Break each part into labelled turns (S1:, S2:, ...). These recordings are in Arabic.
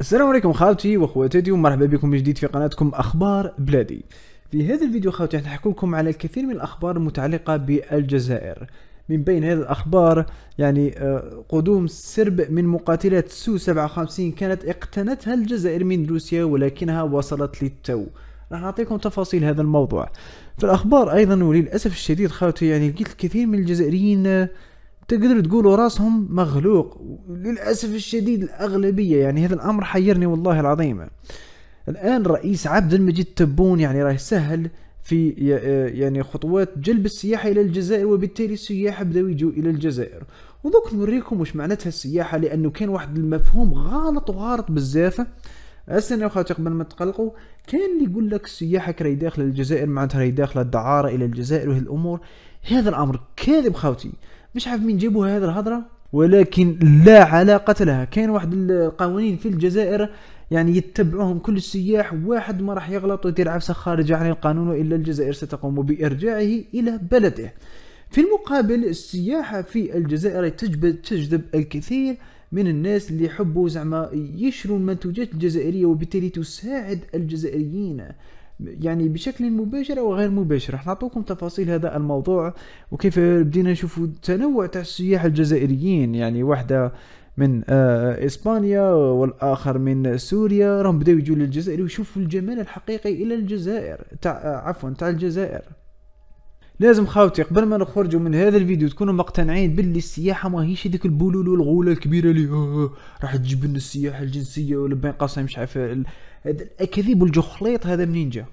S1: السلام عليكم خالتي وخواتاتي ومرحبا بكم من جديد في قناتكم اخبار بلادي في هذا الفيديو خالتي راح نحكي لكم على الكثير من الاخبار المتعلقه بالجزائر من بين هذه الاخبار يعني آه، قدوم سرب من مقاتلات سو 57 كانت اقتنتها الجزائر من روسيا ولكنها وصلت للتو راح نعطيكم تفاصيل هذا الموضوع في الاخبار ايضا وللاسف الشديد خالتي يعني لقيت الكثير من الجزائريين آه، تقدر تقولوا راسهم مغلوق للاسف الشديد الاغلبيه يعني هذا الامر حيرني والله العظيم الان رئيس عبد المجيد تبون يعني راه سهل في آه، يعني خطوات جلب السياحة إلى الجزائر وبالتالي السياح بدأوا يجوا إلى الجزائر ودوك نوريكم وش معناتها السياحة لأنه كان واحد المفهوم غلط وغلط بزاف استنى اخواتي قبل ما تقلقوا كان اللي يقول لك السياحه راهي داخله الجزائر معناتها راهي داخله الدعاره الى الجزائر الأمور هذا الامر كاذب خاوتي مش عارف مين جابوا هذه الهضره ولكن لا علاقة لها كاين واحد القوانين في الجزائر يعني يتبعوهم كل السياح واحد ما راح يغلط ويدير عفسة خارج عن القانون وإلا الجزائر ستقوم بإرجاعه إلى بلده في المقابل السياحة في الجزائر تجذب تجذب الكثير من الناس اللي يحبوا زعما يشروا المنتوجات الجزائرية وبالتالي تساعد الجزائريين يعني بشكل مباشر او غير مباشر راح نعطوكم تفاصيل هذا الموضوع وكيف بدينا نشوفوا التنوع تاع السياح الجزائريين يعني واحده من آه، اسبانيا والاخر من سوريا راهم بداو يجوا للجزائر ويشوفوا الجمال الحقيقي الى الجزائر تاع آه، عفوا تاع الجزائر لازم خاوتي قبل ما نخرجوا من هذا الفيديو تكونوا مقتنعين باللي السياحه ماهيش هذيك البولولو والغوله الكبيره اللي آه، آه، راح تجيب لنا السياحه الجنسيه ولا بين قوسين مش عارف الاكاذيب والجخليط هذا منين جا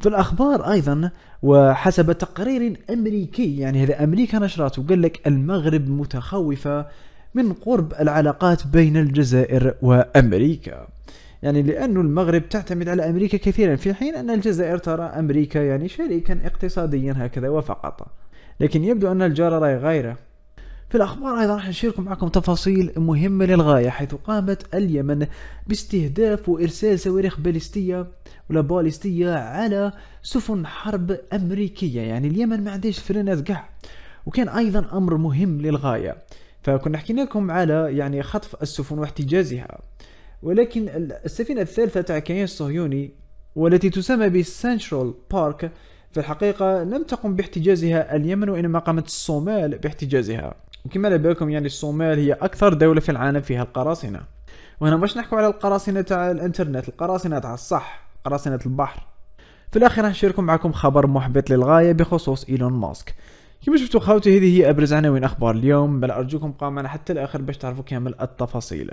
S1: في الاخبار ايضا وحسب تقرير امريكي يعني هذا امريكا نشرته قال لك المغرب متخوفه من قرب العلاقات بين الجزائر وامريكا يعني لأن المغرب تعتمد على أمريكا كثيرا في حين أن الجزائر ترى أمريكا يعني شريكا اقتصاديا هكذا وفقط لكن يبدو أن الجار رأي غيره في الأخبار أيضا راح نشيركم معكم تفاصيل مهمة للغاية حيث قامت اليمن باستهداف وإرسال صواريخ باليستية ولا باليستية على سفن حرب أمريكية يعني اليمن ما عندهاش فرينات قاع وكان أيضا أمر مهم للغاية فكنا حكينا لكم على يعني خطف السفن واحتجازها ولكن السفينة الثالثة تاع الكيان الصهيوني والتي تسمى بسنترال بارك في الحقيقة لم تقم باحتجازها اليمن وإنما قامت الصومال باحتجازها وكما على بالكم يعني الصومال هي أكثر دولة في العالم فيها القراصنة وهنا باش نحكو على القراصنة تاع الانترنت القراصنة تاع الصح قراصنة البحر في الأخير نشاركم معكم خبر محبط للغاية بخصوص إيلون ماسك كما شفتوا خاوتي هذه هي ابرز عناوين اخبار اليوم بل ارجوكم بقاو معنا حتى الاخر باش تعرفوا كامل التفاصيل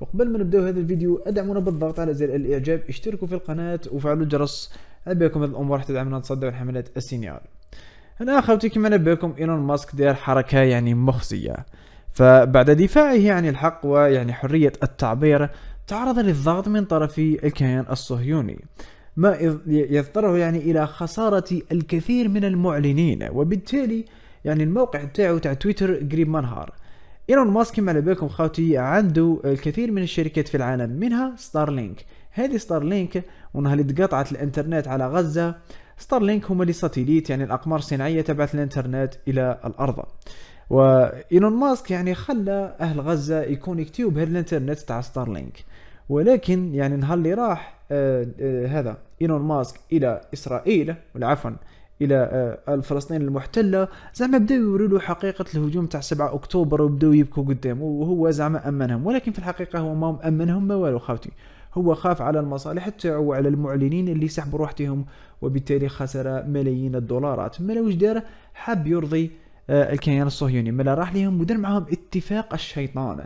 S1: وقبل ما نبداو هذا الفيديو ادعمونا بالضغط على زر الاعجاب اشتركوا في القناه وفعلوا الجرس بكم هذه الامور راح تدعمنا نتصدر الحملات السينيال انا خاوتي كما نبهكم ايلون ماسك دار حركه يعني مخزيه فبعد دفاعه عن الحق ويعني حريه التعبير تعرض للضغط من طرف الكيان الصهيوني ما يضطره يعني الى خساره الكثير من المعلنين وبالتالي يعني الموقع تاعو تاع تويتر قريب منهار ايلون ماسك كما على بالكم خاوتي عنده الكثير من الشركات في العالم منها ستارلينك هذه ستارلينك ونهار اللي تقطعت الانترنت على غزه ستارلينك هما لي ساتيليت يعني الاقمار الصناعيه تبعث الانترنت الى الارض وايلون ماسك يعني خلى اهل غزه يكونكتيو بهذا الانترنت تاع ستارلينك ولكن يعني النهار اللي راح آه، آه، هذا ايلون ماسك الى اسرائيل عفوا الى آه، الفلسطين المحتله زعما بداو يوروا له حقيقه الهجوم تاع 7 اكتوبر وبداو يبكوا قدام وهو زعما امنهم ولكن في الحقيقه هو ما امنهم ما والو خاوتي هو خاف على المصالح تاعو وعلى المعلنين اللي سحبوا روحتهم وبالتالي خسر ملايين الدولارات ملا واش دار حاب يرضي الكيان الصهيوني ملا راح لهم ودار معهم اتفاق الشيطان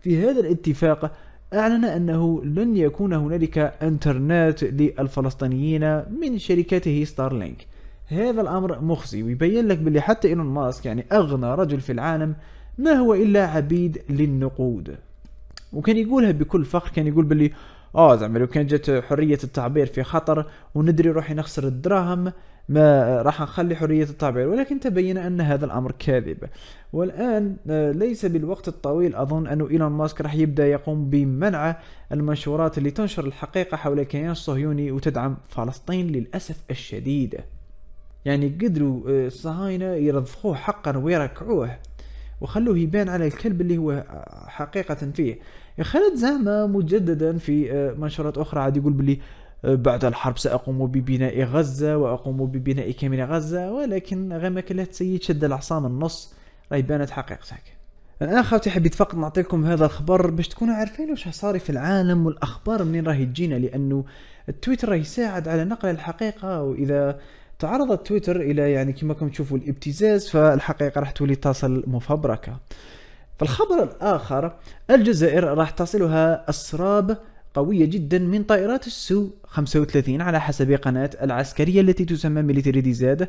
S1: في هذا الاتفاق أعلن أنه لن يكون هنالك إنترنت للفلسطينيين من شركته ستارلينك هذا الأمر مخزي ويبين لك باللي حتى إيلون ماسك يعني أغنى رجل في العالم ما هو إلا عبيد للنقود وكان يقولها بكل فخر كان يقول باللي اه زعما لو كان جات حريه التعبير في خطر وندري روحي نخسر الدراهم ما راح نخلي حريه التعبير ولكن تبين ان هذا الامر كاذب والان آه، ليس بالوقت الطويل اظن ان ايلون ماسك راح يبدا يقوم بمنع المنشورات اللي تنشر الحقيقه حول الكيان الصهيوني وتدعم فلسطين للاسف الشديد يعني قدروا الصهاينه آه، يرضخوه حقا ويركعوه وخلوه يبان على الكلب اللي هو حقيقة فيه خالد زعما مجددا في آه، منشورات أخرى عاد يقول بلي آه، بعد الحرب سأقوم ببناء غزة وأقوم ببناء كامل غزة ولكن غير ما كلها تسيد شد العصا من النص راهي بانت حقيقتك الان خاوتي حبيت فقط نعطيكم هذا الخبر باش تكونوا عارفين واش صاري في العالم والاخبار منين راهي تجينا لانه التويتر راه يساعد على نقل الحقيقه واذا تعرضت تويتر الى يعني كما كم تشوفوا الابتزاز فالحقيقه راح تولي تصل مفبركه فالخبر الاخر الجزائر راح تصلها اسراب قوية جدا من طائرات السو 35 على حسب قناة العسكرية التي تسمى ميليتري ديزاد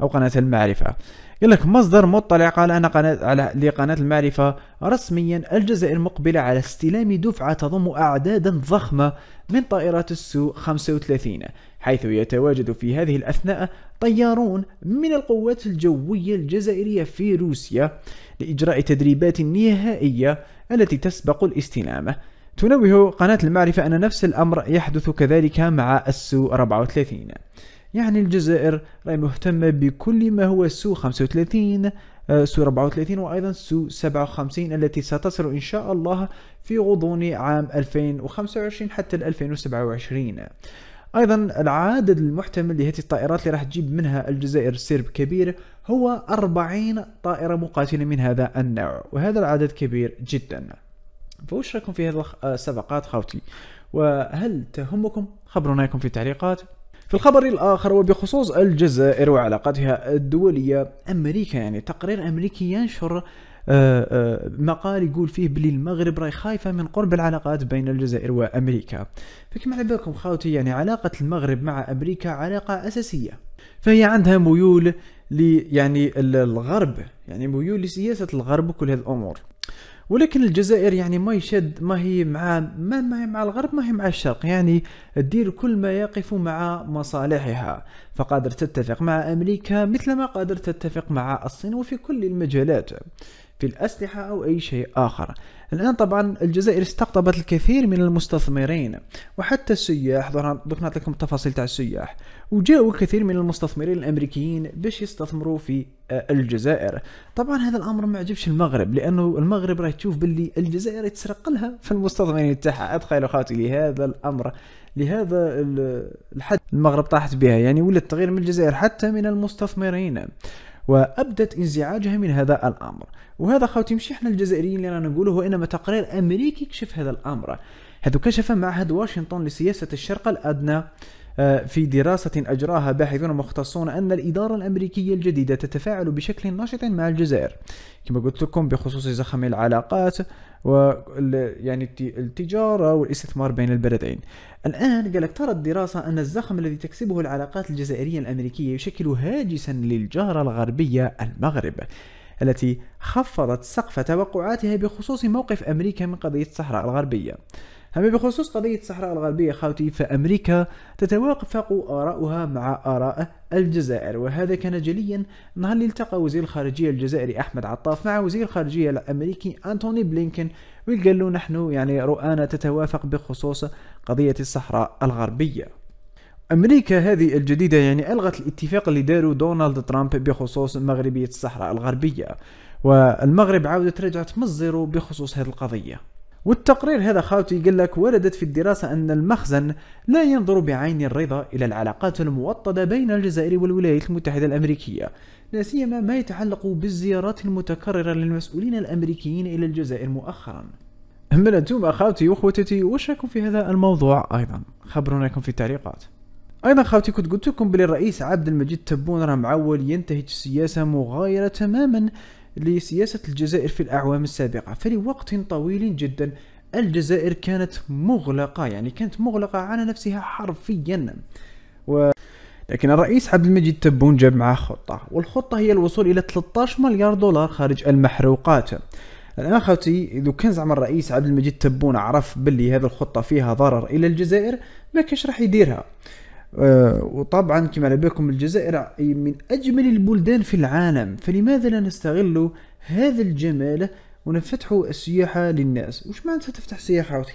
S1: أو قناة المعرفة قال لك مصدر مطلع قال ان قناة على لقناة المعرفة رسميا الجزائر مقبلة على استلام دفعة تضم أعدادا ضخمة من طائرات السو 35 حيث يتواجد في هذه الأثناء طيارون من القوات الجوية الجزائرية في روسيا لإجراء تدريبات نهائية التي تسبق الاستلام تنوه قناة المعرفة أن نفس الأمر يحدث كذلك مع السو 34 يعني الجزائر راهي مهتمة بكل ما هو سو 35 آه، سو 34 وأيضا سو 57 التي ستصل إن شاء الله في غضون عام 2025 حتى 2027 ايضا العدد المحتمل لهذه الطائرات اللي راح تجيب منها الجزائر سرب كبير هو 40 طائرة مقاتلة من هذا النوع وهذا العدد كبير جدا فوش رايكم في هذه آه، السبقات خاوتي وهل تهمكم خبرونا في التعليقات في الخبر الآخر وبخصوص الجزائر وعلاقاتها الدولية أمريكا يعني تقرير أمريكي ينشر آه، آه، مقال يقول فيه بلي المغرب راهي خايفه من قرب العلاقات بين الجزائر وامريكا فكما على بالكم خاوتي يعني علاقه المغرب مع امريكا علاقه اساسيه فهي عندها ميول يعني الغرب يعني ميول لسياسه الغرب وكل هذه الامور ولكن الجزائر يعني ما يشد ما هي مع ما, ما هي مع الغرب ما هي مع الشرق يعني تدير كل ما يقف مع مصالحها فقادر تتفق مع أمريكا مثلما قادر تتفق مع الصين وفي كل المجالات في الأسلحة أو أي شيء آخر الآن طبعا الجزائر استقطبت الكثير من المستثمرين وحتى السياح دوك نعطيكم التفاصيل تاع السياح وجاءوا كثير من المستثمرين الامريكيين باش يستثمروا في آه، الجزائر طبعا هذا الامر ما عجبش المغرب لانه المغرب راه تشوف باللي الجزائر يتسرق لها في المستثمرين تاعها ادخلوا خاوتي لهذا الامر لهذا الحد المغرب طاحت بها يعني ولات التغيير من الجزائر حتى من المستثمرين وابدت انزعاجها من هذا الامر وهذا خاوتي مش احنا الجزائريين اللي رانا نقوله وانما تقرير امريكي كشف هذا الامر هذا كشف معهد واشنطن لسياسه الشرق الادنى آه، في دراسة أجراها باحثون مختصون أن الإدارة الأمريكية الجديدة تتفاعل بشكل نشط مع الجزائر كما قلت لكم بخصوص زخم العلاقات و يعني التجارة والاستثمار بين البلدين الآن قالت ترى الدراسة أن الزخم الذي تكسبه العلاقات الجزائرية الأمريكية يشكل هاجسا للجارة الغربية المغرب التي خفضت سقف توقعاتها بخصوص موقف أمريكا من قضية الصحراء الغربية أما بخصوص قضية الصحراء الغربية خاوتي فأمريكا تتوافق آراؤها مع آراء الجزائر وهذا كان جليا نهار اللي التقى وزير الخارجية الجزائري أحمد عطاف مع وزير الخارجية الأمريكي أنتوني بلينكن وقال له نحن يعني رؤانا تتوافق بخصوص قضية الصحراء الغربية امريكا هذه الجديده يعني الغت الاتفاق اللي دارو دونالد ترامب بخصوص مغربيه الصحراء الغربيه والمغرب عاودت رجعت من الزيرو بخصوص هذه القضيه والتقرير هذا خاوتي قال لك وردت في الدراسة أن المخزن لا ينظر بعين الرضا إلى العلاقات الموطدة بين الجزائر والولايات المتحدة الأمريكية لا سيما ما يتعلق بالزيارات المتكررة للمسؤولين الأمريكيين إلى الجزائر مؤخرا أما أنتم أخوتي وأخوتي وش رايكم في هذا الموضوع أيضا خبروناكم لكم في التعليقات ايضا خاوتي كنت قلت لكم بلي الرئيس عبد المجيد تبون راه معول ينتهج السياسه مغايره تماما لسياسة الجزائر في الأعوام السابقة فلوقت طويل جدا الجزائر كانت مغلقة يعني كانت مغلقة على نفسها حرفيا و... لكن الرئيس عبد المجيد تبون جاب معه خطة والخطة هي الوصول إلى 13 مليار دولار خارج المحروقات الان خوتي اذا كان زعما الرئيس عبد المجيد تبون عرف بلي هذه الخطه فيها ضرر الى الجزائر ما كانش راح يديرها آه، وطبعا كما على بالكم الجزائر من أجمل البلدان في العالم فلماذا لا نستغل هذا الجمال ونفتح السياحة للناس وش معناتها تفتح سياحة عوتي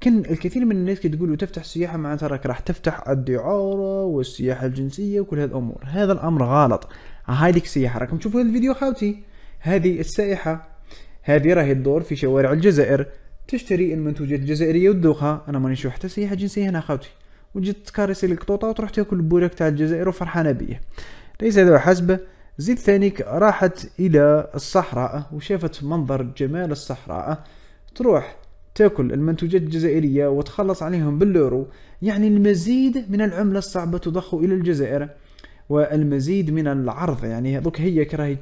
S1: كان الكثير من الناس كتقولوا تفتح سياحة معناتها راك راح تفتح الدعارة والسياحة الجنسية وكل هذه الأمور هذا الأمر غلط هاي سياحة راكم تشوفوا هذا الفيديو خاوتي هذه السائحة هذه راهي تدور في شوارع الجزائر تشتري المنتوجات الجزائرية وتذوقها أنا ماني نشوف حتى سياحة جنسية هنا خاوتي وتجي تكاريسي لك طوطه وتروح تاكل البوراك تاع الجزائر وفرحانه بيه ليس هذا حسب زيد ثانيك راحت الى الصحراء وشافت منظر جمال الصحراء تروح تاكل المنتوجات الجزائريه وتخلص عليهم باللورو يعني المزيد من العمله الصعبه تضخ الى الجزائر والمزيد من العرض يعني هذوك هي كراهي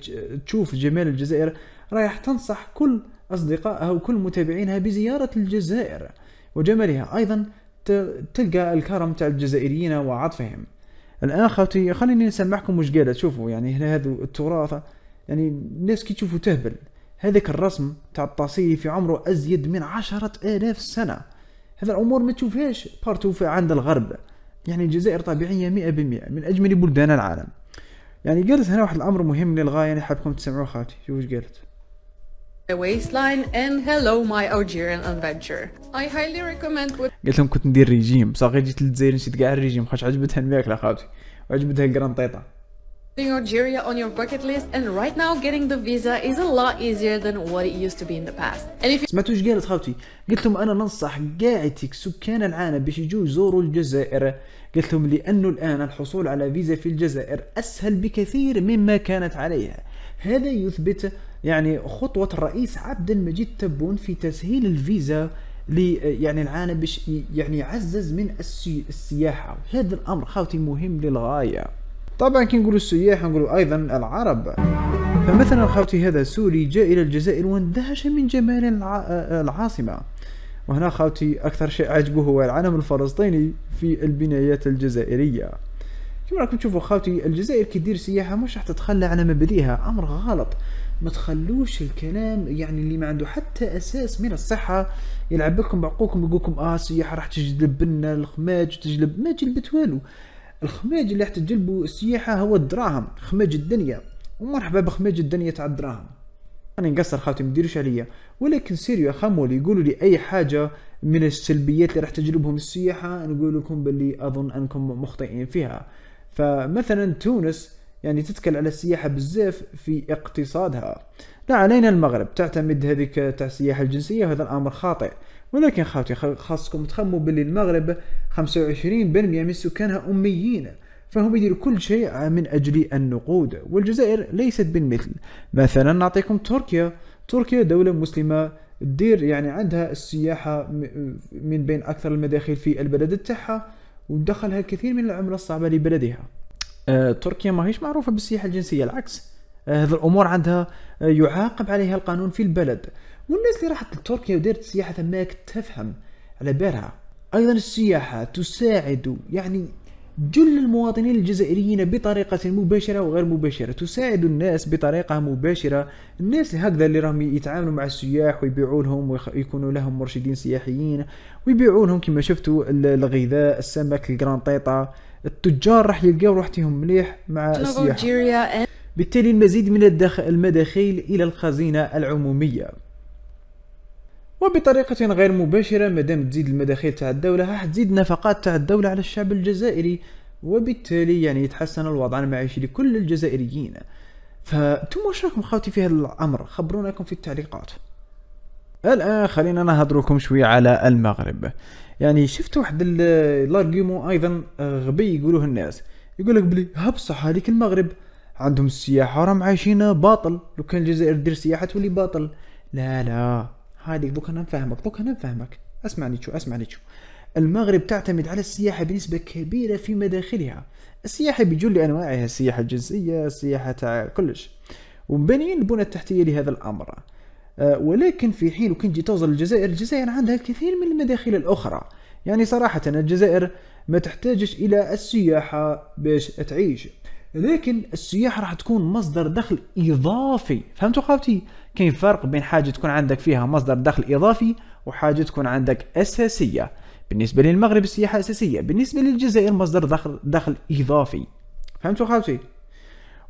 S1: تشوف جمال الجزائر رايح تنصح كل اصدقائها وكل متابعينها بزياره الجزائر وجمالها ايضا تلقى الكرم تاع الجزائريين وعطفهم الان خوتي خليني نسمعكم واش قالت شوفوا يعني هنا هذا التراث يعني الناس كي تشوفوا تهبل هذاك الرسم تاع الطاسي في عمره ازيد من عشرة الاف سنه هذا الامور ما تشوفهاش بارتو في عند الغرب يعني الجزائر طبيعيه 100% من اجمل بلدان العالم يعني قالت هنا واحد الامر مهم للغايه يعني حابكم تسمعوه خوتي شوفوا واش قالت The Waistline and Hello My Algerian Adventure I highly recommend with... قلت لهم كنت ندير ريجيم صافي جيت للجزائر نسيت كاع الريجيم خاطش عجبتها الماكله خاوتي وعجبتها القرنطيطه Putting Algeria on your bucket list and right now getting the visa is a lot easier than what it used to be in the past. And if you... سمعتوا ايش قالت خاوتي؟ قلت لهم انا ننصح كاع سكان العالم باش يجوا يزوروا الجزائر قلت لهم لانه الان الحصول على فيزا في الجزائر اسهل بكثير مما كانت عليها هذا يثبت يعني خطوة الرئيس عبد المجيد تبون في تسهيل الفيزا لي يعني العالم باش يعني يعزز من السياحة هذا الأمر خاوتي مهم للغاية طبعا كي نقولوا السياح نقولوا أيضا العرب فمثلا خاوتي هذا سوري جاء إلى الجزائر واندهش من جمال العاصمة وهنا خاوتي أكثر شيء عجبه هو العلم الفلسطيني في البنايات الجزائرية شوف راكم تشوفوا خاوتي الجزائر كي دير سياحه مش راح تتخلى على مبادئها امر غلط ما تخلوش الكلام يعني اللي ما عنده حتى اساس من الصحه يلعب لكم بعقوكم يقول لكم اه السياحه راح تجلب لنا الخماج تجلب ما جلبت والو الخماج اللي راح تجلبوا السياحه هو الدراهم خماج الدنيا ومرحبا بخماج الدنيا تاع الدراهم انا نقصر خاوتي ما ديروش عليا ولكن سيريو خمول يقولوا لي اي حاجه من السلبيات اللي راح تجلبهم السياحه نقول لكم باللي اظن انكم مخطئين فيها فمثلا تونس يعني تتكل على السياحة بزاف في اقتصادها لا علينا المغرب تعتمد هذيك تاع السياحة الجنسية وهذا الأمر خاطئ ولكن خاوتي خاصكم تخموا باللي المغرب 25% من سكانها أميين فهم يديروا كل شيء من أجل النقود والجزائر ليست بالمثل مثلا نعطيكم تركيا تركيا دولة مسلمة دير يعني عندها السياحة من بين أكثر المداخل في البلد تاعها ودخلها الكثير من العملة الصعبة لبلدها آه، تركيا هيش معروفة بالسياحة الجنسية العكس آه، هذه الامور عندها آه، يعاقب عليها القانون في البلد والناس اللي راحت لتركيا ودارت السياحه ثماك تفهم على بالها ايضا السياحه تساعد يعني جل المواطنين الجزائريين بطريقة مباشرة وغير مباشرة تساعد الناس بطريقة مباشرة الناس هكذا اللي راهم يتعاملوا مع السياح ويبيعوا لهم ويكونوا لهم مرشدين سياحيين ويبيعوا لهم كما شفتوا الغذاء السمك الجرانطيطا التجار راح يلقاو راحتهم مليح مع السياح بالتالي المزيد من المداخيل إلى الخزينة العمومية وبطريقة غير مباشرة مادام تزيد المداخيل تاع الدولة راح تزيد نفقات تاع الدولة على الشعب الجزائري وبالتالي يعني يتحسن الوضع المعيشي لكل الجزائريين فانتوما واش راكم خاوتي في هذا الامر خبرونا لكم في التعليقات الان خلينا نهضركم شوي على المغرب يعني شفت واحد لارغيمو ايضا آه، غبي يقولوه الناس يقولك بلي ها بصح هذيك المغرب عندهم السياحه راهم عايشين باطل لو كان الجزائر دير سياحه تولي باطل لا لا هذه بوك انا نفهمك بوك انا نفهمك اسمعني شو اسمعني شو المغرب تعتمد على السياحة بنسبة كبيرة في مداخلها السياحة بجل أنواعها السياحة الجنسية السياحة تاع كلش ومبنيين البنى التحتية لهذا الأمر آه، ولكن في حين وكنت جي توصل الجزائر الجزائر عندها الكثير من المداخل الأخرى يعني صراحة الجزائر ما تحتاجش إلى السياحة باش تعيش لكن السياحة راح تكون مصدر دخل إضافي فهمتوا خاوتي كاين فرق بين حاجه تكون عندك فيها مصدر دخل اضافي وحاجه تكون عندك اساسيه بالنسبه للمغرب السياحه اساسيه بالنسبه للجزائر مصدر دخل دخل اضافي فهمتوا خالتي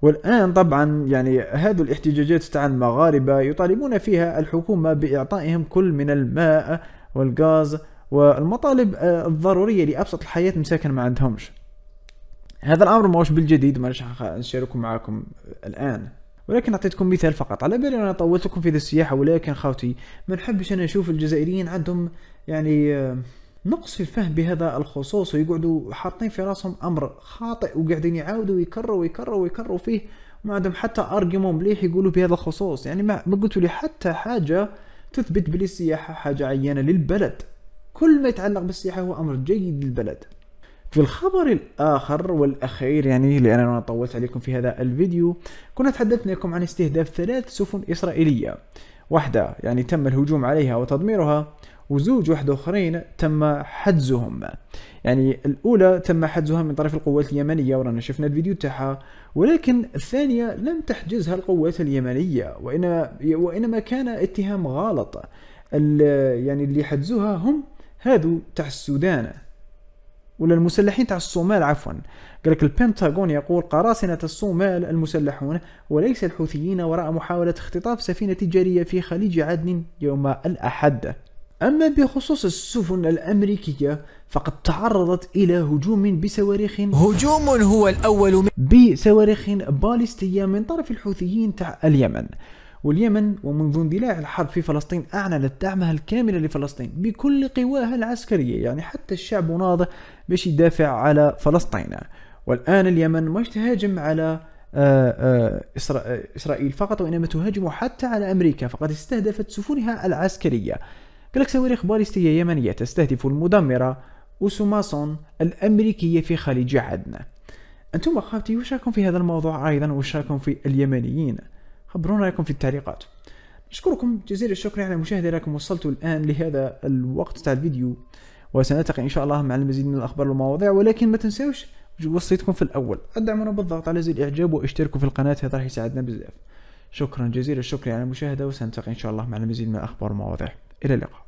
S1: والآن طبعا يعني هذه الاحتجاجات تاع المغاربة يطالبون فيها الحكومة بإعطائهم كل من الماء والغاز والمطالب آه، الضرورية لأبسط الحياة مساكن ما عندهمش هذا الأمر ماهوش بالجديد ما نشارككم معاكم الآن ولكن أعطيتكم مثال فقط على بالي أنا طولتكم في ذي السياحة ولكن خاوتي ما نحبش أنا نشوف الجزائريين عندهم يعني آه، نقص في الفهم بهذا الخصوص ويقعدوا حاطين في راسهم أمر خاطئ وقاعدين يعاودوا ويكرروا ويكرروا ويكرروا فيه ما عندهم حتى أرجيومون مليح يقولوا بهذا الخصوص يعني ما قلتوا لي حتى حاجة تثبت بلي السياحة حاجة عيانة للبلد كل ما يتعلق بالسياحة هو أمر جيد للبلد في الخبر الآخر والأخير يعني لأننا طولت عليكم في هذا الفيديو كنا تحدثنا لكم عن استهداف ثلاث سفن إسرائيلية واحدة يعني تم الهجوم عليها وتدميرها وزوج واحد اخرين تم حجزهم يعني الاولى تم حجزها من طرف القوات اليمنيه ورانا شفنا الفيديو تاعها ولكن الثانيه لم تحجزها القوات اليمنيه وانما وانما كان اتهام غلط يعني اللي حجزوها هم هادو تاع السودان ولا المسلحين تاع الصومال عفوا قال لك البنتاغون يقول قراصنة الصومال المسلحون وليس الحوثيين وراء محاولة اختطاف سفينة تجارية في خليج عدن يوم الأحد أما بخصوص السفن الأمريكية فقد تعرضت إلى هجوم بصواريخ هجوم هو الأول بصواريخ باليستية من طرف الحوثيين تاع اليمن واليمن ومنذ اندلاع الحرب في فلسطين أعلنت دعمها الكامل لفلسطين بكل قواها العسكرية يعني حتى الشعب مناض باش يدافع على فلسطين والآن اليمن مش تهاجم على آه، آه، آه، إسرائيل فقط وإنما تهاجم حتى على أمريكا فقد استهدفت سفنها العسكرية قالك صواريخ باليستية يمنية تستهدف المدمرة وسوماسون الأمريكية في خليج عدن أنتم أخوتي وش رايكم في هذا الموضوع أيضا وش رايكم في اليمنيين خبرونا رايكم في التعليقات اشكركم جزيل الشكر على المشاهدة لكم وصلتوا الآن لهذا الوقت تاع الفيديو وسنلتقي إن شاء الله مع المزيد من الأخبار والمواضيع ولكن ما تنساوش وصيتكم في الأول ادعمونا بالضغط على زر الإعجاب واشتركوا في القناة هذا راح يساعدنا بزاف شكرا جزيل الشكر على المشاهدة وسنلتقي إن شاء الله مع المزيد من الأخبار والمواضيع إلى اللقاء